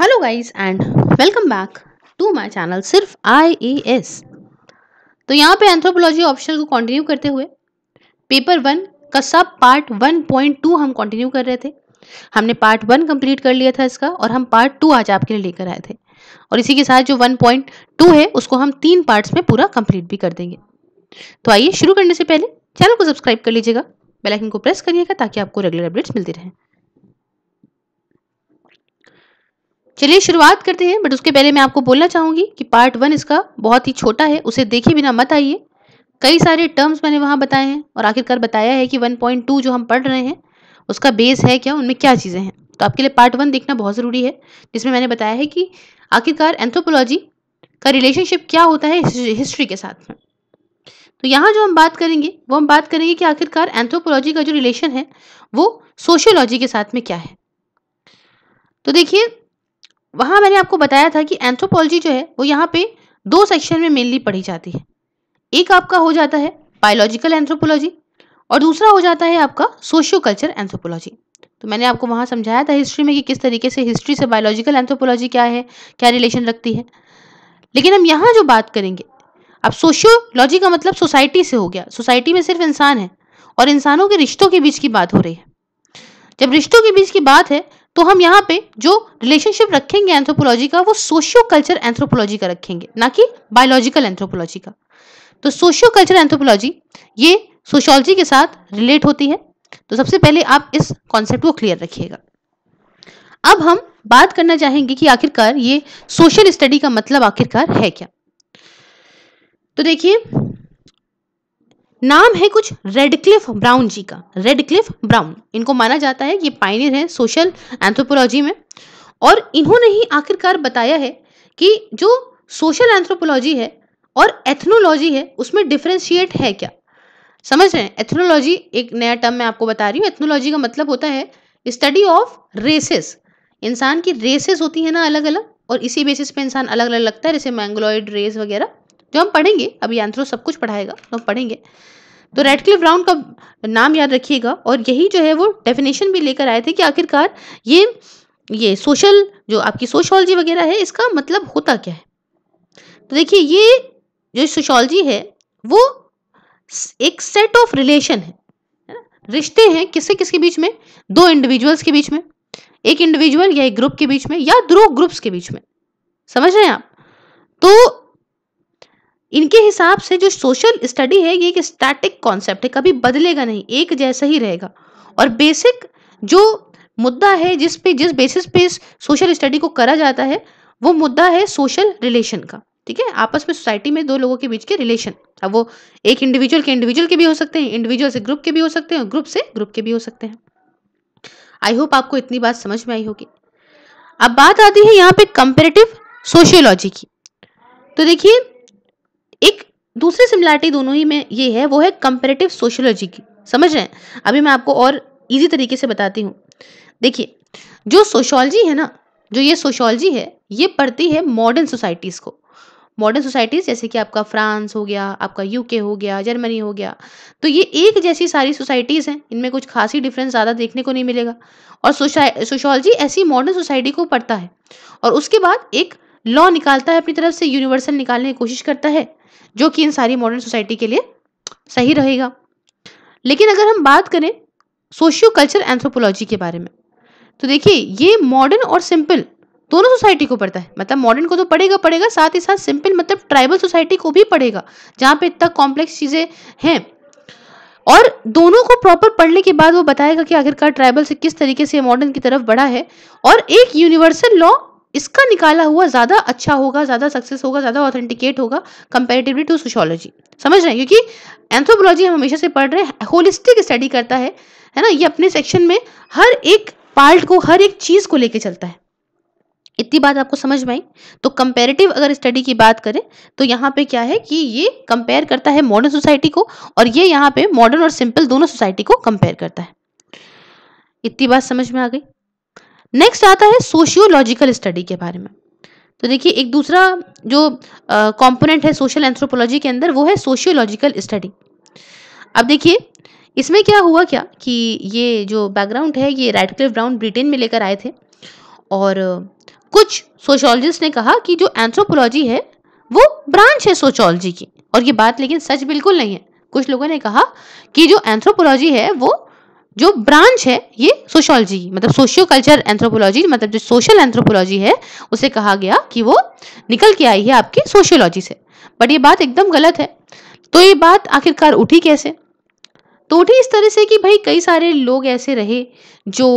Hello guys and welcome back to my channel सिर्फ IAS तो यहाँ पे एंथ्रोपोलॉजी ऑप्शन को कंटिन्यू करते हुए पेपर वन का sub part one point two हम कंटिन्यू कर रहे थे हमने पार्ट वन कंप्लीट कर लिया था इसका और हम पार्ट टू आज आपके लिए लेकर आए थे और इसी के साथ जो वन पॉइंट टू है उसको हम तीन पार्ट्स में पूरा कंप्लीट भी कर देंगे तो आइए शुरू करने से पहले चैनल को सब्सक्राइब कर लीजिएगा बेलाइकन को प्रेस करिएगा ताकि आपको रेगुलर अपडेट्स मिलती रहें चलिए शुरुआत करते हैं बट उसके पहले मैं आपको बोलना चाहूँगी कि पार्ट वन इसका बहुत ही छोटा है उसे देखे बिना मत आइए कई सारे टर्म्स मैंने वहाँ बताए हैं और आखिरकार बताया है कि 1.2 जो हम पढ़ रहे हैं उसका बेस है क्या उनमें क्या चीज़ें हैं तो आपके लिए पार्ट वन देखना बहुत ज़रूरी है जिसमें मैंने बताया है कि आखिरकार एंथ्रोपोलॉजी का रिलेशनशिप क्या होता है हिस्ट्री के साथ में तो यहाँ जो हम बात करेंगे वो हम बात करेंगे कि आखिरकार एंथ्रोपोलॉजी का जो रिलेशन है वो सोशियोलॉजी के साथ में क्या है तो देखिए वहाँ मैंने आपको बताया था कि एंथ्रोपोलॉजी जो है वो यहाँ पे दो सेक्शन में मेनली पढ़ी जाती है एक आपका हो जाता है बायोलॉजिकल एंथ्रोपोलॉजी और दूसरा हो जाता है आपका सोशियो कल्चर एंथ्रोपोलॉजी तो मैंने आपको वहाँ समझाया था हिस्ट्री में कि किस तरीके से हिस्ट्री से बायोलॉजिकल एंथ्रोपोलॉजी क्या है क्या रिलेशन रखती है लेकिन हम यहाँ जो बात करेंगे अब सोशियोलॉजी का मतलब सोसाइटी से हो गया सोसाइटी में सिर्फ इंसान है और इंसानों के रिश्तों के बीच की बात हो रही है जब रिश्तों के बीच की बात है तो हम यहाँ पे जो रिलेशनशिप रखेंगे एंथ्रोपोलॉजी का वो सोशियो कल्चर एंथ्रोपोलॉजी का रखेंगे ना कि बायोलॉजिकल एंथ्रोपोलॉजी का तो सोशियो कल्चर एंथ्रोपोलॉजी ये सोशियोलॉजी के साथ रिलेट होती है तो सबसे पहले आप इस कॉन्सेप्ट को क्लियर रखिएगा अब हम बात करना चाहेंगे कि आखिरकार ये सोशल स्टडी का मतलब आखिरकार है क्या तो देखिए नाम है कुछ रेडक्लिफ ब्राउन जी का रेडक्लिफ ब्राउन इनको माना जाता है ये पाइनियर है सोशल एंथ्रोपोलॉजी में और इन्होंने ही आखिरकार बताया है कि जो सोशल एंथ्रोपोलॉजी है और एथनोलॉजी है उसमें डिफ्रेंशिएट है क्या समझ रहे हैं एथनोलॉजी एक नया टर्म मैं आपको बता रही हूँ एथनोलॉजी का मतलब होता है स्टडी ऑफ रेसेस इंसान की रेसेस होती है ना अलग अलग और इसी बेसिस पे इंसान अलग अलग लगता है जैसे मैंगलोइड रेस वगैरह जो हम पढ़ेंगे अभी एंथ्रो सब कुछ पढ़ाएगा तो हम पढ़ेंगे तो रेडक्लिफ ब्राउन का नाम याद रखिएगा और यही जो है वो डेफिनेशन भी लेकर आए थे कि आखिरकार ये ये सोशल जो आपकी सोशोलॉजी वगैरह है इसका मतलब होता क्या है तो देखिए ये जो सोशोलॉजी है वो एक सेट ऑफ रिलेशन है रिश्ते हैं किससे किसके बीच में दो इंडिविजुअल्स के बीच में एक इंडिविजुअल या एक ग्रुप के बीच में या दो ग्रुप्स के बीच में समझ रहे हैं आप तो इनके हिसाब से जो सोशल स्टडी है ये एक स्टैटिक कॉन्सेप्ट है कभी बदलेगा नहीं एक जैसा ही रहेगा और बेसिक जो मुद्दा है जिस पे जिस बेसिस पे सोशल स्टडी को करा जाता है वो मुद्दा है सोशल रिलेशन का ठीक है आपस में सोसाइटी में दो लोगों के बीच के रिलेशन अब वो एक इंडिविजुअल के इंडिविजुअल के भी हो सकते हैं इंडिविजुअल से ग्रुप के भी हो सकते हैं और ग्रुप से ग्रुप के भी हो सकते हैं आई होप आपको इतनी बात समझ में आई होगी अब बात आती है यहाँ पे कंपेरेटिव सोशियोलॉजी की तो देखिए दूसरी सिमिलैरिटी दोनों ही में ये है वो है कंपेरेटिव सोशोलॉजी की समझ रहे हैं अभी मैं आपको और इजी तरीके से बताती हूँ देखिए जो सोशोलॉजी है ना जो ये सोशोलॉजी है ये पढ़ती है मॉडर्न सोसाइटीज़ को मॉडर्न सोसाइटीज़ जैसे कि आपका फ्रांस हो गया आपका यूके हो गया जर्मनी हो गया तो ये एक जैसी सारी सोसाइटीज़ हैं इनमें कुछ खासी डिफरेंस ज़्यादा देखने को नहीं मिलेगा और सोशोलॉजी ऐसी मॉडर्न सोसाइटी को पढ़ता है और उसके बाद एक लॉ निकालता है अपनी तरफ से यूनिवर्सल निकालने की कोशिश करता है जो कि इन सारी मॉडर्न सोसाइटी के लिए सही रहेगा लेकिन अगर हम बात करें सोशियो कल्चर एंथ्रोपोलॉजी के बारे में तो देखिए ये मॉडर्न और सिंपल दोनों सोसाइटी को पढ़ता है मतलब मॉडर्न को तो पढ़ेगा पढ़ेगा साथ ही साथ सिंपल मतलब ट्राइबल सोसाइटी को भी पढ़ेगा जहाँ पे इतना कॉम्प्लेक्स चीज़ें हैं और दोनों को प्रॉपर पढ़ने के बाद वो बताएगा कि आखिरकार ट्राइबल से किस तरीके से मॉडर्न की तरफ बढ़ा है और एक यूनिवर्सल लॉ इसका निकाला हुआ ज़्यादा अच्छा होगा ज़्यादा सक्सेस होगा ज़्यादा ऑथेंटिकेट होगा कंपेरेटिवली टू सोशोलॉजी समझ रहे हैं क्योंकि एंथ्रोपोलॉजी हम हमेशा से पढ़ रहे हैं होलिस्टिक स्टडी करता है है ना ये अपने सेक्शन में हर एक पार्ट को हर एक चीज़ को लेके चलता है इतनी बात आपको समझ में आई तो कंपेरेटिव अगर स्टडी की बात करें तो यहाँ पे क्या है कि ये कंपेयर करता है मॉडर्न सोसाइटी को और ये यहाँ पे मॉडर्न और सिंपल दोनों सोसाइटी को कंपेयर करता है इतनी बात समझ में आ गई नेक्स्ट आता है सोशियोलॉजिकल स्टडी के बारे में तो देखिए एक दूसरा जो कंपोनेंट है सोशल एंथ्रोपोलॉजी के अंदर वो है सोशियोलॉजिकल स्टडी अब देखिए इसमें क्या हुआ क्या कि ये जो बैकग्राउंड है ये रेडक्लिफ ब्राउन ब्रिटेन में लेकर आए थे और कुछ सोशोलॉजिस्ट ने कहा कि जो एंथ्रोपोलॉजी है वो ब्रांच है सोशोलॉजी की और ये बात लेकिन सच बिल्कुल नहीं है कुछ लोगों ने कहा कि जो एंथ्रोपोलॉजी है वो जो ब्रांच है ये सोशोलॉजी मतलब सोशियो कल्चर एंथ्रोपोलॉजी मतलब जो सोशल एंथ्रोपोलॉजी है उसे कहा गया कि वो निकल के आई है आपकी सोशियोलॉजी से बट ये बात एकदम गलत है तो ये बात आखिरकार उठी कैसे तो उठी इस तरह से कि भाई कई सारे लोग ऐसे रहे जो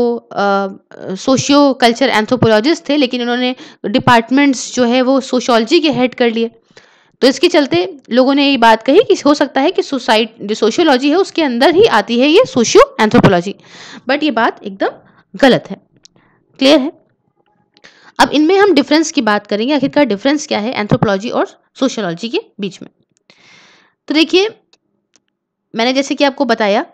सोशियो कल्चर एंथ्रोपोलॉजिस्ट थे लेकिन उन्होंने डिपार्टमेंट्स जो है वो सोशोलॉजी के हेड कर लिए तो इसके चलते लोगों ने ये बात कही कि हो सकता है कि सोसाइट जो सोशियोलॉजी है उसके अंदर ही आती है ये सोशियो एंथ्रोपोलॉजी बट ये बात एकदम गलत है क्लियर है अब इनमें हम डिफरेंस की बात करेंगे आखिरकार डिफरेंस क्या है एंथ्रोपोलॉजी और सोशियोलॉजी के बीच में तो देखिए मैंने जैसे कि आपको बताया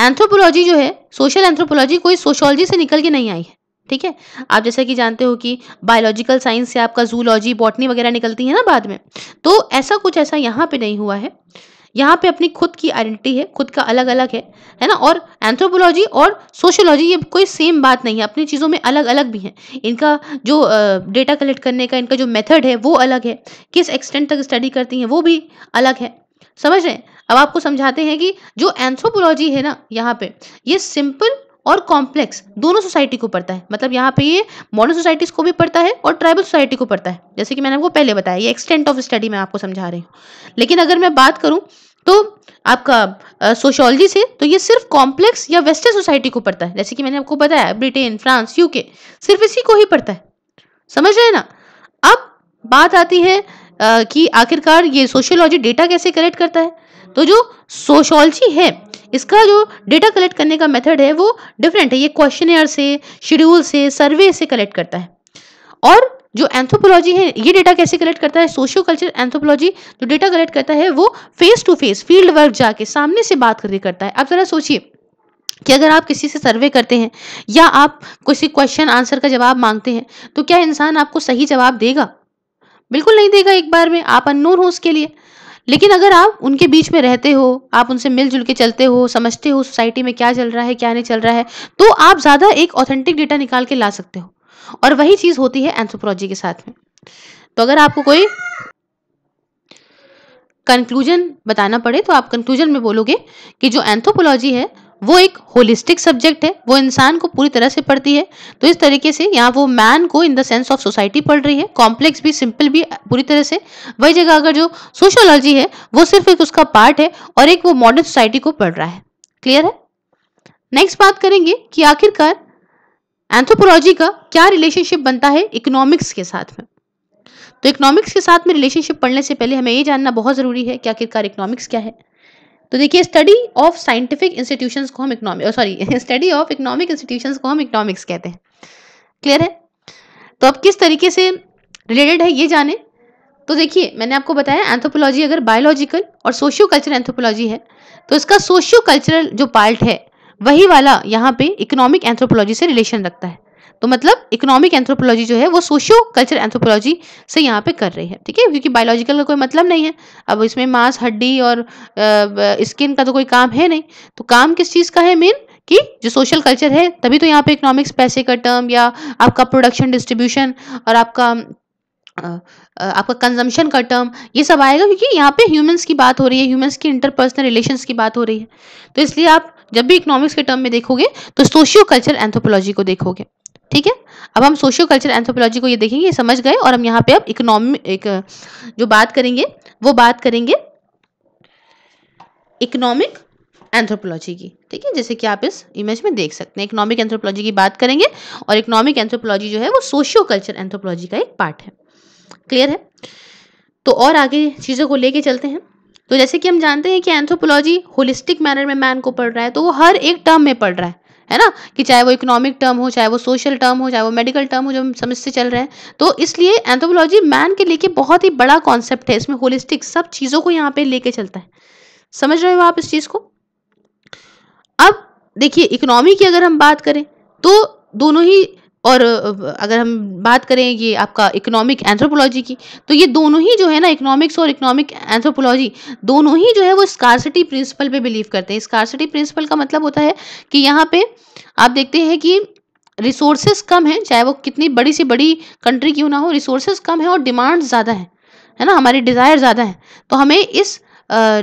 एंथ्रोपोलॉजी जो है सोशल एंथ्रोपोलॉजी कोई सोशोलॉजी से निकल के नहीं आई है ठीक है आप जैसा कि जानते हो कि बायोलॉजिकल साइंस से आपका जूलॉजी बॉटनी वगैरह निकलती है ना बाद में तो ऐसा कुछ ऐसा यहाँ पे नहीं हुआ है यहाँ पे अपनी खुद की आइडेंटिटी है खुद का अलग अलग है है ना और एंथ्रोपोलॉजी और सोशोलॉजी ये कोई सेम बात नहीं है अपनी चीज़ों में अलग अलग भी हैं इनका जो डेटा कलेक्ट करने का इनका जो मेथड है वो अलग है किस एक्सटेंट तक स्टडी करती हैं वो भी अलग है समझ रहे हैं अब आपको समझाते हैं कि जो एंथ्रोपोलॉजी है ना यहाँ पे ये सिंपल और कॉम्प्लेक्स दोनों सोसाइटी को पड़ता है मतलब यहाँ पे ये मॉडर्न सोसाइटीज़ को भी पड़ता है और ट्राइबल सोसाइटी को पड़ता है जैसे कि मैंने आपको पहले बताया ये एक्सटेंट ऑफ स्टडी मैं आपको समझा रही हूँ लेकिन अगर मैं बात करूँ तो आपका सोशोलॉजी से तो ये सिर्फ कॉम्प्लेक्स या वेस्टर्न सोसाइटी को पड़ता है जैसे कि मैंने आपको बताया ब्रिटेन फ्रांस यूके सिर्फ इसी को ही पड़ता है समझ रहे ना अब बात आती है आ, कि आखिरकार ये सोशियोलॉजी डेटा कैसे कलेक्ट करता है तो जो सोशोलॉजी है इसका जो डेटा कलेक्ट करने का मेथड है वो डिफरेंट है ये क्वेश्चन से शेड्यूल से सर्वे से कलेक्ट करता है और जो एंथ्रोपोलॉजी है ये डेटा कैसे कलेक्ट करता है सोशियो कल्चर एंथ्रोपोलॉजी जो डेटा कलेक्ट करता है वो face to face field work जाके सामने से बात करके करता है आप ज़रा सोचिए कि अगर आप किसी से सर्वे करते हैं या आप किसी क्वेश्चन आंसर का जवाब मांगते हैं तो क्या इंसान आपको सही जवाब देगा बिल्कुल नहीं देगा एक बार में आप अनोन हो उसके लिए लेकिन अगर आप उनके बीच में रहते हो आप उनसे मिलजुल के चलते हो समझते हो सोसाइटी में क्या चल रहा है क्या नहीं चल रहा है तो आप ज़्यादा एक ऑथेंटिक डेटा निकाल के ला सकते हो और वही चीज़ होती है एंथ्रोपोलॉजी के साथ में तो अगर आपको कोई कंक्लूजन बताना पड़े तो आप कंक्लूजन में बोलोगे कि जो एंथ्रोपोलॉजी है वो एक होलिस्टिक सब्जेक्ट है वो इंसान को पूरी तरह से पढ़ती है तो इस तरीके से यहाँ वो मैन को in the sense of society पढ़ रही है कॉम्प्लेक्स भी सिंपल भी पूरी तरह से वही जगह अगर जो सोशोलॉजी है वो सिर्फ एक उसका पार्ट है और एक वो मॉडर्न सोसाइटी को पढ़ रहा है क्लियर है नेक्स्ट बात करेंगे कि आखिरकार एंथ्रोपोलॉजी का क्या रिलेशनशिप बनता है इकोनॉमिक्स के साथ में तो इकोनॉमिक्स के साथ में रिलेशनशिप पढ़ने से पहले हमें ये जानना बहुत ज़रूरी है कि आखिरकार इकोनॉमिक्स क्या है तो देखिए स्टडी ऑफ साइंटिफिक इंस्टीट्यूशन को हम economic sorry study of economic institution को हम इकोनॉमिक्स कहते हैं क्लियर है तो अब किस तरीके से रिलेटेड है ये जाने तो देखिए मैंने आपको बताया एंथ्रोपोलॉजी अगर बायोलॉजिकल और सोशियो कल्चरल एंथ्रोपोलॉजी है तो इसका सोशियो कल्चरल जो पार्ट है वही वाला यहाँ पे इकोनॉमिक एंथ्रोपोलॉजी से रिलेशन रखता है तो मतलब इकोनॉमिक एंथ्रोपोलॉजी जो है वो सोशियो कल्चर एंथ्रोपोलॉजी से यहाँ पे कर रही है ठीक है क्योंकि बायोलॉजिकल का कोई मतलब नहीं है अब इसमें मांस हड्डी और स्किन का तो कोई काम है नहीं तो काम किस चीज़ का है मेन कि जो सोशल कल्चर है तभी तो यहाँ पे इकोनॉमिक्स पैसे का टर्म या आपका प्रोडक्शन डिस्ट्रीब्यूशन और आपका आपका कंजम्पशन का टर्म ये सब आएगा क्योंकि यहाँ पे ह्यूमंस की बात हो रही है ह्यूमंस की इंटरपर्सनल रिलेशंस की बात हो रही है तो इसलिए आप जब भी इकोनॉमिक्स के टर्म में देखोगे तो सोशियो कल्चर एंथ्रोपोलॉजी को देखोगे ठीक है अब हम सोशियो कल्चर एंथ्रोपोलॉजी को ये देखेंगे ये समझ गए और हम यहाँ पे अब इकोनॉमी एक जो बात करेंगे वो बात करेंगे इकोनॉमिक एंथ्रोपोलॉजी की ठीक है जैसे कि आप इस इमेज में देख सकते हैं इकोनॉमिक एंथ्रोपोलॉजी की बात करेंगे और इकोनॉमिक एंथ्रोपोलॉजी जो है वो सोशियो कल्चर एंथ्रोपोलॉजी का एक पार्ट है क्लियर है तो और आगे चीज़ों को लेके चलते हैं तो जैसे कि हम जानते हैं कि एंथ्रोपोलॉजी होलिस्टिक मैनर में मैन को पढ़ रहा है तो वो हर एक टर्म में पढ़ रहा है है ना कि चाहे वो इकोनॉमिक टर्म हो चाहे वो सोशल टर्म हो चाहे वो मेडिकल टर्म हो जो हम समझ से चल रहे हैं तो इसलिए एंथ्रोपोलॉजी मैन के लेके बहुत ही बड़ा कॉन्सेप्ट है इसमें होलिस्टिक सब चीज़ों को यहाँ पे लेके चलता है समझ रहे हो आप इस चीज़ को अब देखिए इकोनॉमी की अगर हम बात करें तो दोनों ही और अगर हम बात करें ये आपका इकोनॉमिक एंथ्रोपोलॉजी की तो ये दोनों ही जो है ना इकोनॉमिक्स और इकोनॉमिक एंथ्रोपोलॉजी दोनों ही जो है वो स्कारसिटी प्रिंसिपल पे बिलीव करते हैं स्कारसिटी प्रिंसिपल का मतलब होता है कि यहाँ पे आप देखते हैं कि रिसोर्सेस कम हैं चाहे वो कितनी बड़ी से बड़ी कंट्री क्यों ना हो रिसोर्सेज कम है और डिमांड ज़्यादा है है ना हमारी डिज़ायर ज़्यादा है तो हमें इस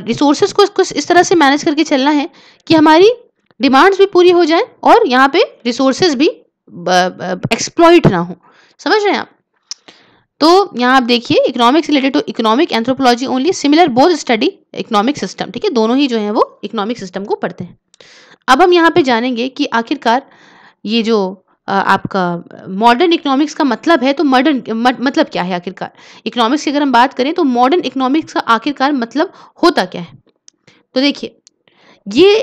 रिसोर्सेज को कुछ इस तरह से मैनेज करके चलना है कि हमारी डिमांड्स भी पूरी हो जाए और यहाँ पे रिसोर्सेज भी एक्सप्लॉयट ना हो समझ रहे हैं आप तो यहाँ आप देखिए economics related to economic anthropology only similar both study economic system ठीक है दोनों ही जो है वो इकोनॉमिक सिस्टम को पढ़ते हैं अब हम यहाँ पे जानेंगे कि आखिरकार ये जो आपका मॉडर्न इकोनॉमिक्स का मतलब है तो मॉडर्न मतलब क्या है आखिरकार इकोनॉमिक्स की अगर हम बात करें तो मॉडर्न इकोनॉमिक्स का आखिरकार मतलब होता क्या है तो देखिए ये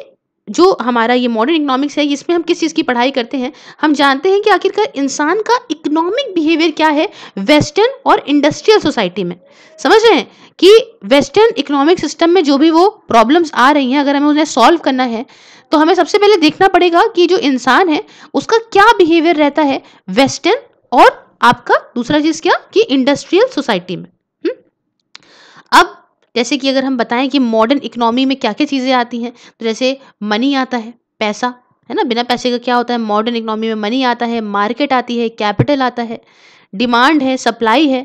जो हमारा ये मॉडर्न इकोनॉमिक्स है इसमें हम किस चीज़ की पढ़ाई करते हैं हम जानते हैं कि आखिरकार इंसान का इकोनॉमिक बिहेवियर क्या है वेस्टर्न और इंडस्ट्रियल सोसाइटी में समझ रहे हैं कि वेस्टर्न इकोनॉमिक सिस्टम में जो भी वो प्रॉब्लम्स आ रही हैं अगर हमें उन्हें सॉल्व करना है तो हमें सबसे पहले देखना पड़ेगा कि जो इंसान है उसका क्या बिहेवियर रहता है वेस्टर्न और आपका दूसरा चीज़ क्या कि इंडस्ट्रियल सोसाइटी में हुँ? हम्म? अब जैसे कि अगर हम बताएं कि मॉडर्न इकोनॉमी में क्या क्या चीज़ें आती हैं तो जैसे मनी आता है पैसा है ना बिना पैसे का क्या होता है मॉडर्न इकोनॉमी में मनी आता है मार्केट आती है कैपिटल आता है डिमांड है सप्लाई है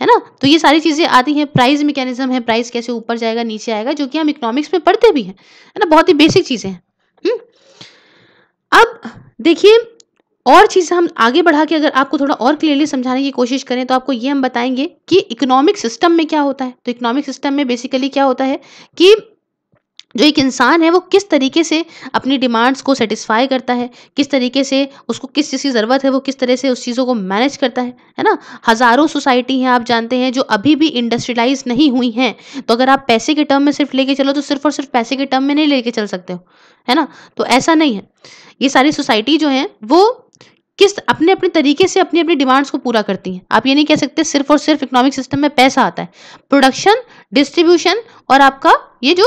है ना तो ये सारी चीज़ें आती हैं प्राइस मैकेनिज्म है प्राइस कैसे ऊपर जाएगा नीचे आएगा जो कि हम इकोनॉमिक्स में पढ़ते भी हैं है ना बहुत ही बेसिक चीज़ें हैं हम्म? अब देखिए और चीज़ हम आगे बढ़ा के अगर आपको थोड़ा और क्लियरली समझाने की कोशिश करें तो आपको ये हम बताएंगे कि इकोनॉमिक सिस्टम में क्या होता है तो इकोनॉमिक सिस्टम में बेसिकली क्या होता है कि जो एक इंसान है वो किस तरीके से अपनी डिमांड्स को सेटिस्फाई करता है किस तरीके से उसको किस चीज़ की ज़रूरत है वो किस तरह से उस चीज़ों को मैनेज करता है है ना हज़ारों सोसाइटी हैं आप जानते हैं जो अभी भी इंडस्ट्रियलाइज नहीं हुई हैं तो अगर आप पैसे के टर्म में सिर्फ लेके चलो तो सिर्फ और सिर्फ पैसे के टर्म में नहीं लेके चल सकते हो है ना तो ऐसा नहीं है ये सारी सोसाइटी जो है वो किस अपने अपने तरीके से अपनी अपनी डिमांड्स को पूरा करती हैं आप ये नहीं कह सकते सिर्फ और सिर्फ इकोनॉमिक सिस्टम में पैसा आता है प्रोडक्शन डिस्ट्रीब्यूशन और आपका ये जो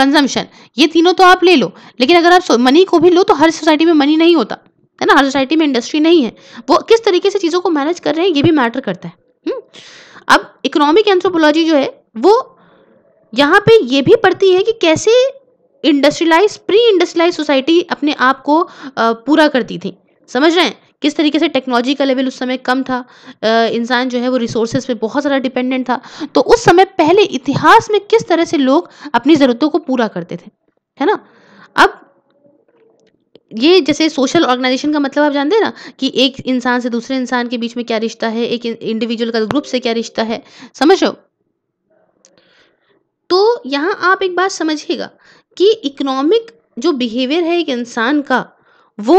कंजम्पशन ये तीनों तो आप ले लो लेकिन अगर आप मनी को भी लो तो हर सोसाइटी में मनी नहीं होता है ना हर सोसाइटी में इंडस्ट्री नहीं है वो किस तरीके से चीज़ों को मैनेज कर रहे हैं ये भी मैटर करता है हम्म? अब इकोनॉमिक एंथ्रोपोलॉजी जो है वो यहाँ पे ये भी पड़ती है कि कैसे इंडस्ट्रियलाइज प्री इंडस्ट्रियलाइज सोसाइटी अपने आप को पूरा करती थी समझ रहे हैं किस तरीके से टेक्नोलॉजी का लेवल उस समय कम था इंसान जो है वो रिसोर्सेज पे बहुत ज़्यादा डिपेंडेंट था तो उस समय पहले इतिहास में किस तरह से लोग अपनी ज़रूरतों को पूरा करते थे है ना अब ये जैसे सोशल ऑर्गेनाइजेशन का मतलब आप जानते हैं ना कि एक इंसान से दूसरे इंसान के बीच में क्या रिश्ता है एक इंडिविजुअल का ग्रुप से क्या रिश्ता है समझ रहे हो तो यहाँ आप एक बात समझिएगा कि इकोनॉमिक जो बिहेवियर है एक इंसान का वो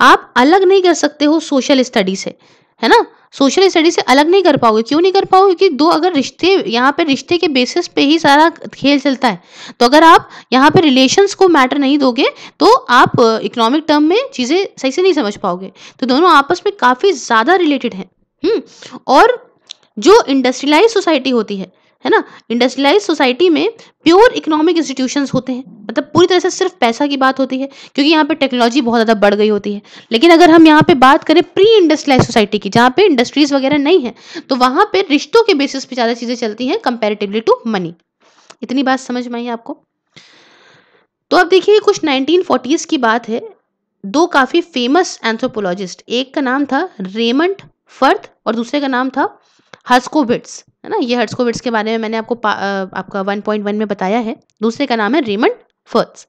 आप अलग नहीं कर सकते हो सोशल स्टडी से है ना सोशल स्टडी से अलग नहीं कर पाओगे क्यों नहीं कर पाओगे कि दो अगर रिश्ते यहाँ पे रिश्ते के बेसिस पे ही सारा खेल चलता है तो अगर आप यहाँ पे रिलेशंस को मैटर नहीं दोगे तो आप इकोनॉमिक टर्म में चीज़ें सही से नहीं समझ पाओगे तो दोनों आपस में काफ़ी ज़्यादा रिलेटेड हैं हम्म, और जो इंडस्ट्रियलाइज सोसाइटी होती है है ना इंडस्ट्रियलाइज सोसाइटी में प्योर इकोनॉमिक इंस्टीट्यूशन होते हैं मतलब पूरी तरह से सिर्फ पैसा की बात होती है क्योंकि यहाँ पे टेक्नोलॉजी बहुत ज़्यादा बढ़ गई होती है लेकिन अगर हम यहाँ पे बात करें प्री इंडस्ट्रियलाइज सोसाइटी की जहाँ पे इंडस्ट्रीज वगैरह नहीं है तो वहाँ पर रिश्तों के बेसिस पे ज़्यादा चीज़ें चलती हैं कंपेरेटिवली टू मनी इतनी बात समझ में आई आपको तो अब देखिए कुछ नाइनटीन की बात है दो काफ़ी फेमस एंथ्रोपोलॉजिस्ट एक का नाम था रेमंड फर्थ और दूसरे का नाम था हर्स्कोविट्स है ना ये हर्सकोविट्स के बारे में मैंने आपको आ, आपका 1.1 में बताया है दूसरे का नाम है रेमंड फर्ट्स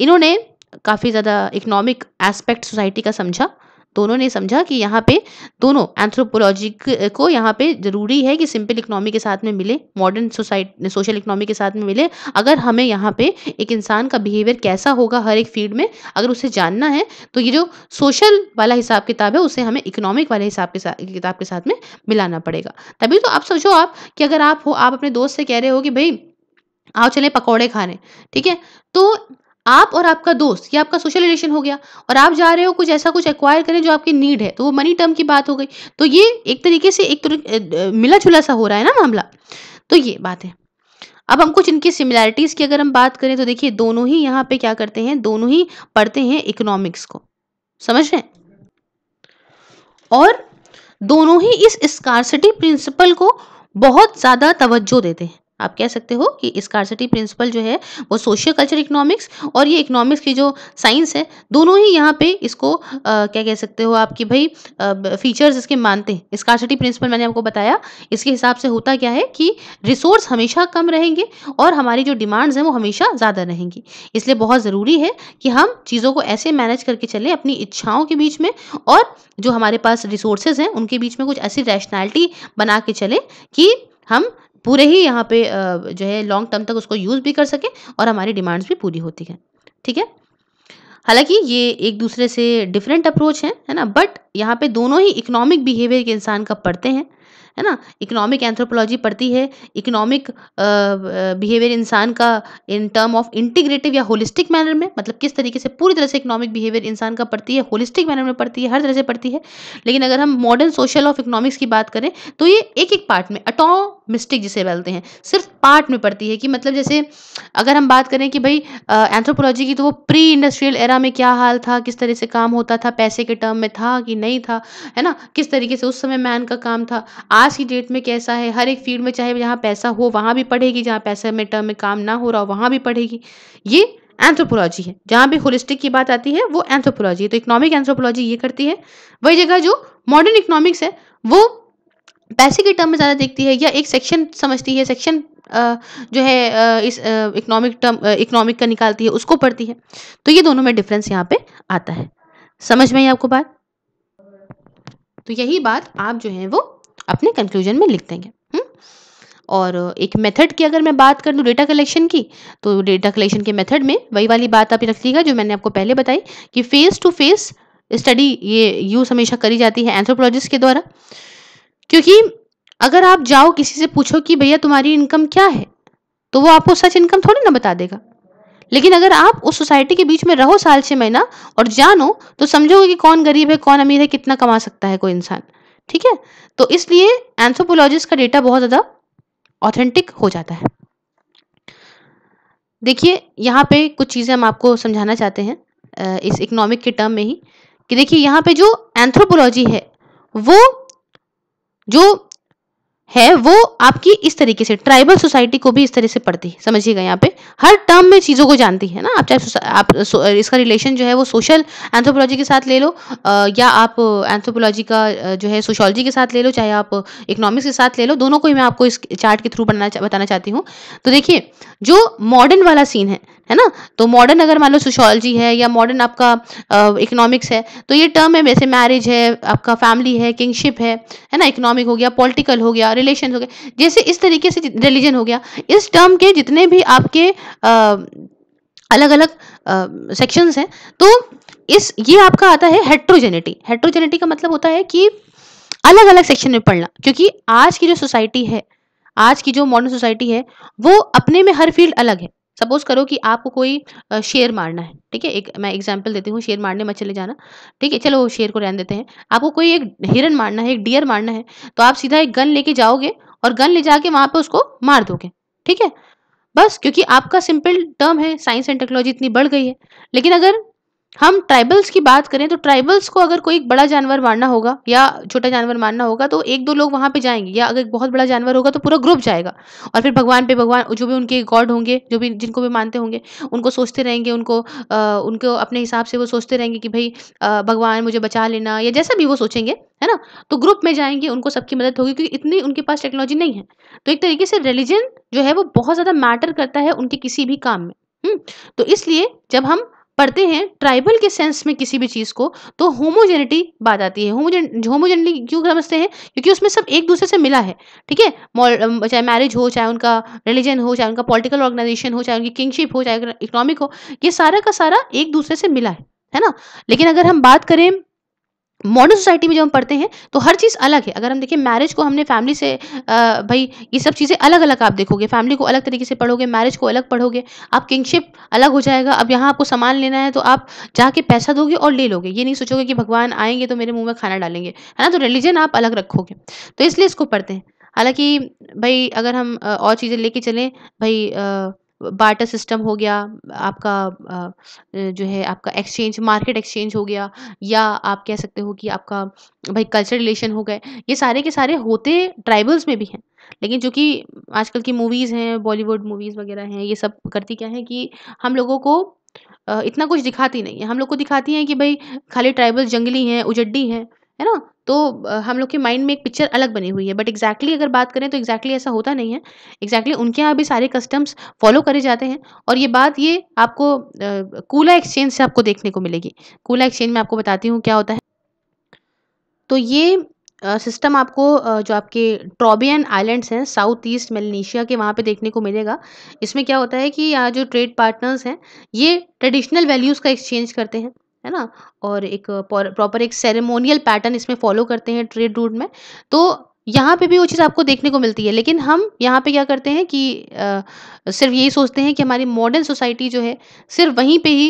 इन्होंने काफ़ी ज़्यादा इकोनॉमिक एस्पेक्ट सोसाइटी का समझा दोनों ने समझा कि यहाँ पे दोनों एंथ्रोपोलॉजी को यहाँ पे ज़रूरी है कि सिंपल इकोनॉमी के साथ में मिले मॉडर्न सोसाइटी सोशल इकोनॉमी के साथ में मिले अगर हमें यहाँ पे एक इंसान का बिहेवियर कैसा होगा हर एक फील्ड में अगर उसे जानना है तो ये जो सोशल वाला हिसाब किताब है उसे हमें इकोनॉमिक वाले हिसाब के साथ किताब के साथ में मिलाना पड़ेगा तभी तो आप सोचो आप कि अगर आप हो आप अपने दोस्त से कह रहे हो कि भाई आओ चले पकौड़े खाने ठीक है तो आप और आपका दोस्त या आपका सोशल रिलेशन हो गया और आप जा रहे हो कुछ ऐसा कुछ एक्वायर करें जो आपकी नीड है तो वो मनी टर्म की बात हो गई तो ये एक तरीके से एक मिला जुला सा हो रहा है ना मामला तो ये बात है अब हम कुछ इनकी सिमिलैरिटीज़ की अगर हम बात करें तो देखिए दोनों ही यहाँ पे क्या करते हैं दोनों ही पढ़ते हैं इकोनॉमिक्स को समझ रहे और दोनों ही इस स्कारसिटी प्रिंसिपल को बहुत ज़्यादा तवज्जो देते हैं आप कह सकते हो कि स्कारसिटी प्रिंसिपल जो है वो सोशियो कल्चर इकोनॉमिक्स और ये इकोनॉमिक्स की जो साइंस है दोनों ही यहाँ पे इसको आ, क्या कह सकते हो आपकी भाई फीचर्स इसके मानते हैं स्कारसिटी प्रिंसिपल मैंने आपको बताया इसके हिसाब से होता क्या है कि रिसोर्स हमेशा कम रहेंगे और हमारी जो डिमांड्स हैं वो हमेशा ज़्यादा रहेंगी इसलिए बहुत ज़रूरी है कि हम चीज़ों को ऐसे मैनेज करके चलें अपनी इच्छाओं के बीच में और जो हमारे पास रिसोर्सेज हैं उनके बीच में कुछ ऐसी रैशनैलिटी बना के चलें कि हम पूरे ही यहाँ पे जो है लॉन्ग टर्म तक उसको यूज़ भी कर सकें और हमारी डिमांड्स भी पूरी होती हैं ठीक है हालांकि ये एक दूसरे से डिफरेंट अप्रोच है है ना बट यहाँ पे दोनों ही इकोनॉमिक बिहेवियर के इंसान का पढ़ते हैं है ना इकोनॉमिक एंथ्रोपोलॉजी पढ़ती है इकोनॉमिक बिहेवियर इंसान का इन टर्म ऑफ इंटीग्रेटिव या होलिस्टिक मैनर में मतलब किस तरीके से पूरी तरह से इकोनॉमिक बिहेवियर इंसान का पढ़ती है होलिस्टिक मैनर में पढ़ती है हर तरह से पढ़ती है लेकिन अगर हम मॉडर्न सोशल ऑफ इकोनॉमिक्स की बात करें तो ये एक एक पार्ट में अटो मिस्टिक जिसे बोलते हैं सिर्फ पार्ट में पड़ती है कि मतलब जैसे अगर हम बात करें कि भाई एंथ्रोपोलॉजी की तो वो प्री इंडस्ट्रियल एरा में क्या हाल था किस तरह से काम होता था पैसे के टर्म में था कि नहीं था है ना किस तरीके से उस समय मैन का काम था आज की डेट में कैसा है हर एक फील्ड में चाहे जहाँ पैसा हो वहाँ भी पढ़ेगी जहाँ पैसे में टर्म में काम ना हो रहा हो वहाँ भी पढ़ेगी ये एंथ्रोपोलॉजी है जहाँ भी होलिस्टिक की बात आती है वो एंथ्रोपोलॉजी है तो इकोनॉमिक एंथ्रोपोलॉजी ये करती है वही जगह जो मॉडर्न इकोनॉमिक्स है वो पैसे के टर्म में ज़्यादा देखती है या एक सेक्शन समझती है सेक्शन जो है इस इकोनॉमिक टर्म इकोनॉमिक का निकालती है उसको पढ़ती है तो ये दोनों में डिफरेंस यहाँ पे आता है समझ में आई आपको बात तो यही बात आप जो है वो अपने कंक्लूजन में लिख देंगे हम्म? और एक मेथड की अगर मैं बात कर लूँ डेटा कलेक्शन की तो डेटा कलेक्शन के मेथड में वही वाली बात आप रख लीजिएगा जो मैंने आपको पहले बताई कि फेस टू फेस स्टडी ये यूज़ हमेशा करी जाती है एंथ्रोपोलॉजिस्ट के द्वारा क्योंकि अगर आप जाओ किसी से पूछो कि भैया तुम्हारी इनकम क्या है तो वो आपको सच इनकम थोड़ी ना बता देगा लेकिन अगर आप उस सोसाइटी के बीच में रहो साल छः महीना और जानो तो समझोगे कि कौन गरीब है कौन अमीर है कितना कमा सकता है कोई इंसान ठीक है तो इसलिए एंथ्रोपोलॉजिस्ट का डेटा बहुत ज़्यादा ऑथेंटिक हो जाता है देखिए यहाँ पे कुछ चीज़ें हम आपको समझाना चाहते हैं इस इकोनॉमिक के टर्म में ही कि देखिए यहाँ पे जो एंथ्रोपोलॉजी है वो जो है वो आपकी इस तरीके से ट्राइबल सोसाइटी को भी इस तरह से पढ़ती है समझिएगा यहाँ पे हर टर्म में चीज़ों को जानती है ना आप चाहे आप इसका रिलेशन जो है वो सोशल एंथ्रोपोलॉजी के साथ ले लो या आप एंथ्रोपोलॉजी का जो है सोशोलॉजी के साथ ले लो चाहे आप इकोनॉमिक्स के साथ ले लो दोनों को ही मैं आपको इस चार्ट के थ्रू बनना बताना चाहती हूँ तो देखिए जो मॉडर्न वाला सीन है है ना तो मॉडर्न अगर मान लो सोशोलॉजी है या मॉडर्न आपका इकोनॉमिक्स है तो ये टर्म है वैसे मैरिज है आपका फैमिली है किंगशिप है है ना इकोनॉमिक हो गया पॉलिटिकल हो गया रिलेशन हो गया जैसे इस तरीके से रिलीजन हो गया इस टर्म के जितने भी आपके आ, अलग अलग सेक्शंस हैं तो इस ये आपका आता है हेट्रोजेनिटी हेट्रोजेनिटी का मतलब होता है कि अलग अलग सेक्शन में पढ़ना क्योंकि आज की जो सोसाइटी है आज की जो मॉडर्न सोसाइटी है वो अपने में हर फील्ड अलग है सपोज़ करो कि आपको कोई शेयर मारना है ठीक है एक मैं एग्जाम्पल देती हूँ शेयर मारने में चले जाना ठीक है चलो शेयर को रहने देते हैं आपको कोई एक हिरन मारना है एक डियर मारना है तो आप सीधा एक गन लेके जाओगे और गन ले जाके वहां पर उसको मार दोगे ठीक है बस क्योंकि आपका सिंपल टर्म है साइंस एंड टेक्नोलॉजी इतनी बढ़ गई है लेकिन अगर हम ट्राइबल्स की बात करें तो ट्राइबल्स को अगर कोई बड़ा जानवर मारना होगा या छोटा जानवर मारना होगा तो एक दो लोग वहाँ पे जाएंगे या अगर बहुत बड़ा जानवर होगा तो पूरा ग्रुप जाएगा और फिर भगवान पे भगवान जो भी उनके गॉड होंगे जो भी जिनको भी मानते होंगे उनको सोचते रहेंगे उनको आ, उनको अपने हिसाब से वो सोचते रहेंगे कि भाई आ, भगवान मुझे बचा लेना या जैसा भी वो सोचेंगे है ना तो ग्रुप में जाएंगे उनको सबकी मदद होगी क्योंकि इतनी उनके पास टेक्नोलॉजी नहीं है तो एक तरीके से रिलीजन जो है वो बहुत ज़्यादा मैटर करता है उनके किसी भी काम में हम्म, तो इसलिए जब हम पढ़ते हैं ट्राइबल के सेंस में किसी भी चीज़ को तो होमोजेनिटी बात आती है होमोजेनिटी क्यों समझते हैं क्योंकि उसमें सब एक दूसरे से मिला है ठीक है चाहे मैरिज हो चाहे उनका रिलीजन हो चाहे उनका पॉलिटिकल ऑर्गेनाइजेशन हो चाहे उनकी किंगशिप हो चाहे इकोनॉमिक हो ये सारा का सारा एक दूसरे से मिला है है ना लेकिन अगर हम बात करें मॉडर्न सोसाइटी में जब हम पढ़ते हैं तो हर चीज़ अलग है अगर हम देखें मैरिज को हमने फैमिली से आ, भाई ये सब चीज़ें अलग अलग आप देखोगे फैमिली को अलग तरीके से पढ़ोगे मैरिज को अलग पढ़ोगे आप किंगशिप अलग हो जाएगा अब यहाँ आपको सामान लेना है तो आप जाके पैसा दोगे और ले लोगे ये नहीं सोचोगे कि भगवान आएंगे तो मेरे मुँह में खाना डालेंगे है ना तो रिलीजन आप अलग रखोगे तो इसलिए इसको पढ़ते हैं हालांकि भाई अगर हम और चीज़ें लेके चलें भाई आ, बाटर सिस्टम हो गया आपका जो है आपका एक्सचेंज मार्केट एक्सचेंज हो गया या आप कह सकते हो कि आपका भाई कल्चर रिलेशन हो गए ये सारे के सारे होते ट्राइबल्स में भी हैं लेकिन जो कि आजकल की मूवीज़ हैं बॉलीवुड मूवीज़ वगैरह हैं ये सब करती क्या है कि हम लोगों को इतना कुछ दिखाती नहीं है हम लोग को दिखाती हैं कि भाई खाली ट्राइबल्स जंगली हैं उजड्डी हैं है ना तो हम लोग के माइंड में एक पिक्चर अलग बनी हुई है बट एग्जैक्टली exactly अगर बात करें तो एग्जैक्टली exactly ऐसा होता नहीं है एग्जैक्टली exactly उनके यहाँ भी सारे कस्टम्स फॉलो करे जाते हैं और ये बात ये आपको कूला एक्सचेंज से आपको देखने को मिलेगी कूला एक्सचेंज में आपको बताती हूँ क्या होता है तो ये सिस्टम आपको जो आपके ट्रॉबियन आइलैंड्स हैं साउथ ईस्ट मेलनेशिया के वहाँ पे देखने को मिलेगा इसमें क्या होता है कि यहाँ जो ट्रेड पार्टनर्स हैं ये ट्रेडिशनल वैल्यूज़ का एक्सचेंज करते हैं है ना और एक प्रॉपर एक सेरेमोनियल पैटर्न इसमें फॉलो करते हैं ट्रेड रूट में तो यहाँ पे भी वो चीज़ आपको देखने को मिलती है लेकिन हम यहाँ पे क्या करते हैं कि आ, सिर्फ यही सोचते हैं कि हमारी मॉडर्न सोसाइटी जो है सिर्फ वहीं पे ही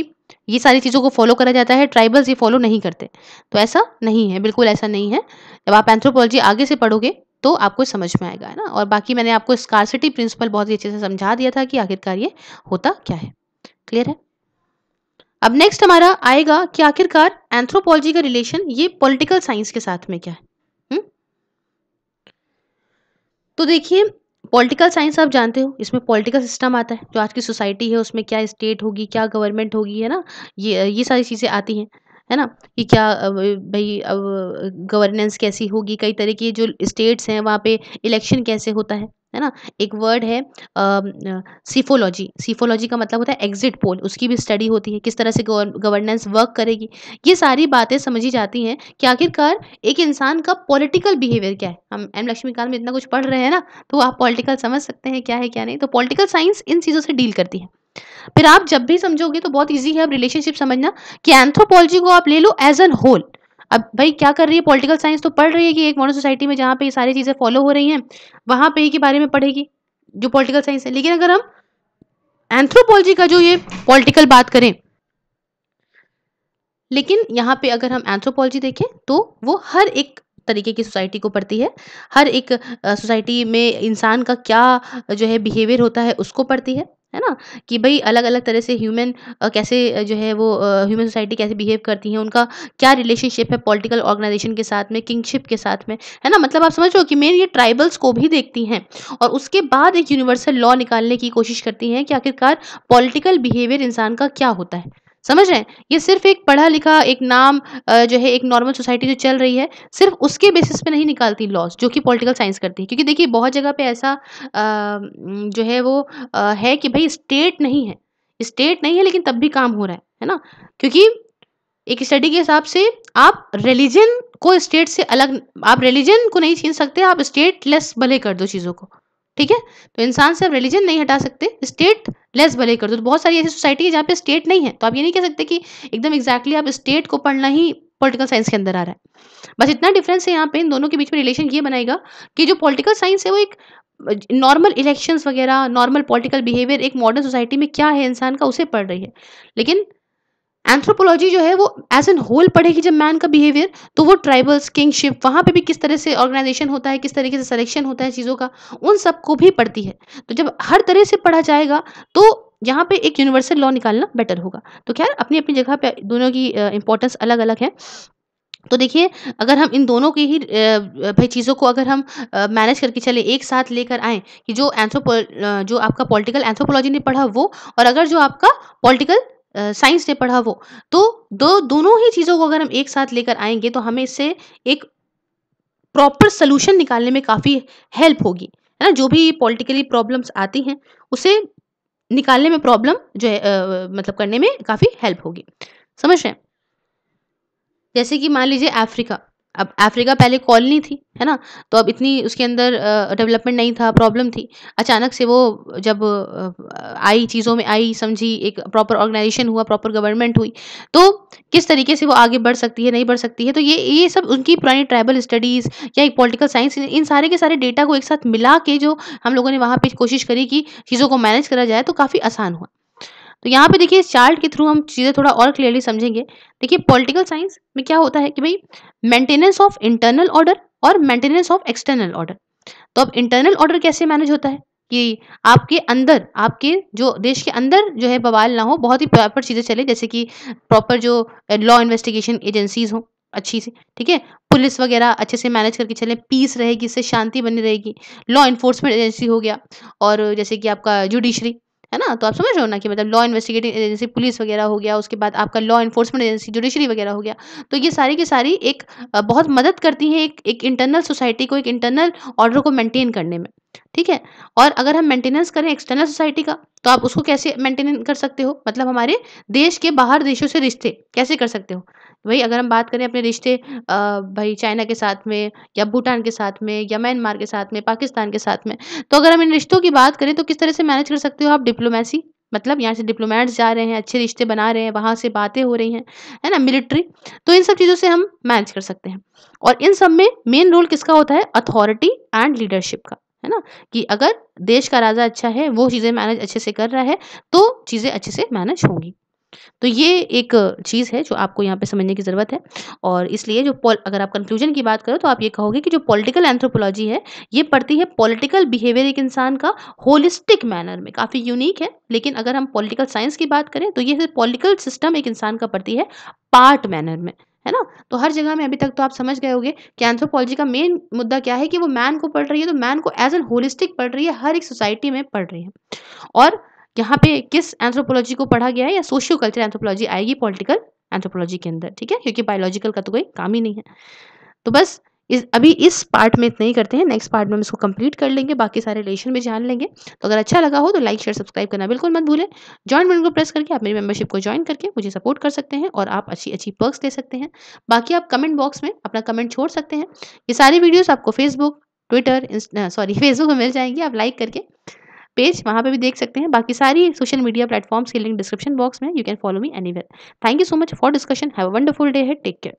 ये सारी चीज़ों को फॉलो करा जाता है ट्राइबल्स ये फॉलो नहीं करते तो ऐसा नहीं है बिल्कुल ऐसा नहीं है जब आप एंथ्रोपोलॉजी आगे से पढ़ोगे तो आपको समझ में आएगा है ना और बाकी मैंने आपको स्कारसिटी प्रिंसिपल बहुत ही अच्छे से समझा दिया था कि आखिरकार ये होता क्या है क्लियर है अब नेक्स्ट हमारा आएगा कि आखिरकार एंथ्रोपोलॉजी का रिलेशन ये पॉलिटिकल साइंस के साथ में क्या है हु? हम्म? तो देखिए पॉलिटिकल साइंस आप जानते हो इसमें पॉलिटिकल सिस्टम आता है जो आज की सोसाइटी है उसमें क्या स्टेट होगी क्या गवर्नमेंट होगी है ना ये ये सारी चीज़ें आती हैं है ना कि क्या भाई अब गवर्नेंस कैसी होगी कई तरह की जो स्टेट्स हैं वहाँ पे इलेक्शन कैसे होता है है ना एक वर्ड है सीफोलॉजी सीफोलॉजी का मतलब होता है एग्जिट पोल उसकी भी स्टडी होती है किस तरह से गवर्नेंस वर्क करेगी ये सारी बातें समझी जाती हैं कि आखिरकार एक इंसान का पॉलिटिकल बिहेवियर क्या है हम एम लक्ष्मीकांत में इतना कुछ पढ़ रहे हैं ना तो आप पॉलिटिकल समझ सकते हैं क्या है क्या नहीं तो पॉलिटिकल साइंस इन चीज़ों से डील करती है फिर आप जब भी समझोगे तो बहुत ईजी है अब रिलेशनशिप समझना कि एंथ्रोपोलॉजी को आप ले लो एज एन होल अब भाई क्या कर रही है पॉलिटिकल साइंस तो पढ़ रही है कि एक मॉडर्न सोसाइटी में जहाँ पे ये सारी चीज़ें फॉलो हो रही हैं वहाँ पे के बारे में पढ़ेगी जो पॉलिटिकल साइंस है लेकिन अगर हम एंथ्रोपोलॉजी का जो ये पॉलिटिकल बात करें लेकिन यहाँ पे अगर हम एंथ्रोपोलॉजी देखें तो वो हर एक तरीके की सोसाइटी को पढ़ती है हर एक सोसाइटी में इंसान का क्या जो है बिहेवियर होता है उसको पढ़ती है है ना कि भाई अलग अलग तरह से ह्यूमन कैसे जो है वो ह्यूमन सोसाइटी कैसे बिहेव करती है उनका क्या रिलेशनशिप है पॉलिटिकल ऑर्गेनाइजेशन के साथ में किंगशिप के साथ में है ना मतलब आप समझ लो कि मेन ये ट्राइबल्स को भी देखती हैं और उसके बाद एक यूनिवर्सल लॉ निकालने की कोशिश करती हैं कि आखिरकार पॉलिटिकल बिहेवियर इंसान का क्या होता है समझ रहे हैं ये सिर्फ एक पढ़ा लिखा एक नाम जो है एक नॉर्मल सोसाइटी जो चल रही है सिर्फ उसके बेसिस पे नहीं निकालती लॉस जो कि पॉलिटिकल साइंस करती है क्योंकि देखिए बहुत जगह पे ऐसा जो है वो है कि भाई स्टेट नहीं है स्टेट नहीं है लेकिन तब भी काम हो रहा है है ना क्योंकि एक स्टडी के हिसाब से आप रिलीजन को स्टेट से अलग आप रिलीजन को नहीं छीन सकते आप स्टेट लेस भले कर दो चीज़ों को ठीक है तो इंसान से आप रिलीजन नहीं हटा सकते स्टेट लेस भले कर दो तो बहुत सारी ऐसी सोसाइटी है जहाँ पे स्टेट नहीं है तो आप ये नहीं कह सकते कि एकदम एग्जैक्टली आप स्टेट को पढ़ना ही पॉलिटिकल साइंस के अंदर आ रहा है बस इतना डिफरेंस है यहाँ पे इन दोनों के बीच में रिलेशन ये बनाएगा कि जो पॉलिटिकल साइंस है वो एक नॉर्मल इलेक्शंस वगैरह नॉर्मल पॉलिटिकल बिहेवियर एक मॉडर्न सोसाइटी में क्या है इंसान का उसे पढ़ रही है लेकिन एंथ्रोपोलॉजी जो है वो एज एन होल पढ़ेगी जब मैन का बिहेवियर तो वो ट्राइबल्स किंगशिप वहाँ पे भी किस तरह से ऑर्गेनाइजेशन होता है किस तरीके से सिलेक्शन होता है चीज़ों का उन सब को भी पढ़ती है तो जब हर तरह से पढ़ा जाएगा तो यहाँ पे एक यूनिवर्सल लॉ निकालना बेटर होगा तो खैर अपनी अपनी जगह पे दोनों की इंपॉर्टेंस अलग अलग है तो देखिए अगर हम इन दोनों की ही भाई चीज़ों को अगर हम मैनेज करके चले एक साथ लेकर आएँ कि जो एंथ्रोपो जो आपका पॉलिटिकल एंथ्रोपोलॉजी ने पढ़ा वो और अगर जो आपका पॉलिटिकल साइंस ने पढ़ा वो तो दो दोनों ही चीज़ों को अगर हम एक साथ लेकर आएंगे तो हमें इससे एक प्रॉपर सोल्यूशन निकालने में काफ़ी हेल्प होगी है ना जो भी पॉलिटिकली प्रॉब्लम्स आती हैं उसे निकालने में प्रॉब्लम जो है आ, मतलब करने में काफ़ी हेल्प होगी समझ रहे हैं जैसे कि मान लीजिए अफ्रीका अब अफ्रीका पहले कॉलोनी थी है ना तो अब इतनी उसके अंदर डेवलपमेंट नहीं था प्रॉब्लम थी अचानक से वो जब आई चीज़ों में आई समझी एक प्रॉपर ऑर्गेनाइजेशन हुआ प्रॉपर गवर्नमेंट हुई तो किस तरीके से वो आगे बढ़ सकती है नहीं बढ़ सकती है तो ये ये सब उनकी पुरानी ट्राइबल स्टडीज़ या एक पॉलिटिकल साइंस इन सारे के सारे डेटा को एक साथ मिला के जो हम लोगों ने वहाँ पर कोशिश करी कि चीज़ों को मैनेज करा जाए तो काफ़ी आसान हुआ तो यहाँ पे देखिए इस चार्ट के थ्रू हम चीज़ें थोड़ा और क्लियरली समझेंगे देखिए पॉलिटिकल साइंस में क्या होता है कि भाई मेंटेनेंस ऑफ इंटरनल ऑर्डर और मेंटेनेंस ऑफ एक्सटर्नल ऑर्डर तो अब इंटरनल ऑर्डर कैसे मैनेज होता है कि आपके अंदर आपके जो देश के अंदर जो है बवाल ना हो बहुत ही प्रॉपर चीज़ें चले जैसे कि प्रॉपर जो लॉ इन्वेस्टिगेशन एजेंसीज हो अच्छी सी ठीक है पुलिस वगैरह अच्छे से मैनेज करके चले पीस रहेगी इससे शांति बनी रहेगी लॉ इन्फोर्समेंट एजेंसी हो गया और जैसे कि आपका जुडिशरी है ना तो आप समझ रहे हो ना कि मतलब लॉ इन्वेस्टिगेटिंग एजेंसी पुलिस वगैरह हो गया उसके बाद आपका लॉ इन्फोर्समेंट एजेंसी जुडिशरी वगैरह हो गया तो ये सारी की सारी एक बहुत मदद करती हैं एक एक इंटरनल सोसाइटी को एक इंटरनल ऑर्डर को मेंटेन करने में ठीक है और अगर हम मेंटेनेंस करें एक्सटर्नल सोसाइटी का तो आप उसको कैसे मेंटेन कर सकते हो मतलब हमारे देश के बाहर देशों से रिश्ते कैसे कर सकते हो वही अगर हम बात करें अपने रिश्ते भाई चाइना के साथ में या भूटान के साथ में या म्यांमार के साथ में पाकिस्तान के साथ में तो अगर हम इन रिश्तों की बात करें तो किस तरह से मैनेज कर सकते हो आप डिप्लोमेसी मतलब यहाँ से डिप्लोमेट्स जा रहे हैं अच्छे रिश्ते बना रहे हैं वहाँ से बातें हो रही हैं है ना मिलिट्री तो इन सब चीज़ों से हम मैनेज कर सकते हैं और इन सब में मेन रोल किसका होता है अथॉरिटी एंड लीडरशिप का है ना कि अगर देश का राजा अच्छा है वो चीज़ें मैनेज अच्छे से कर रहा है तो चीज़ें अच्छे से मैनेज होंगी तो ये एक चीज़ है जो आपको यहाँ पे समझने की ज़रूरत है और इसलिए जो पॉल अगर आप कंक्लूजन की बात करो तो आप ये कहोगे कि जो पॉलिटिकल एंथ्रोपोलॉजी है ये पढ़ती है पॉलिटिकल बिहेवियर एक इंसान का होलिस्टिक मैनर में काफ़ी यूनिक है लेकिन अगर हम पॉलिटिकल साइंस की बात करें तो ये पॉलिटिकल सिस्टम एक इंसान का पढ़ती है पार्ट मैनर में है ना तो हर जगह में अभी तक तो आप समझ गए होंगे कि एंथ्रोपोलॉजी का मेन मुद्दा क्या है कि वो मैन को पढ़ रही है तो मैन को एज एन होलिस्टिक पढ़ रही है हर एक सोसाइटी में पढ़ रही है और यहाँ पे किस एंथ्रोपोलॉजी को पढ़ा गया है या सोशियो कल्चर एंथ्रोपोलॉजी आएगी पॉलिटिकल एंथ्रोपोलॉजी के अंदर ठीक है क्योंकि बायोलॉजिकल का तो कोई काम ही नहीं है तो बस इस अभी इस पार्ट में इतना ही करते हैं नेक्स्ट पार्ट में हम इसको कंप्लीट कर लेंगे बाकी सारे रिलेशन भी जान लेंगे तो अगर अच्छा लगा हो तो लाइक शेयर सब्सक्राइब करना बिल्कुल मत भूलें ज्वाइन बटन को प्रेस करके आप मेरी मेंबरशिप को ज्वाइन करके मुझे सपोर्ट कर सकते हैं और आप अच्छी अच्छी पर्क्स ले सकते हैं बाकी आप कमेंट बॉक्स में अपना कमेंट छोड़ सकते हैं ये सारी वीडियोज़ आपको फेसबुक ट्विटर सॉरी फेसबुक में मिल जाएंगी आप लाइक करके पेज वहाँ पे भी देख सकते हैं बाकी सारी सोशल मीडिया प्लेटफॉर्म्स की लिंक डिस्क्रिप्शन बॉक्स में you can follow me anywhere thank you so much for discussion have a wonderful day है टेक केयर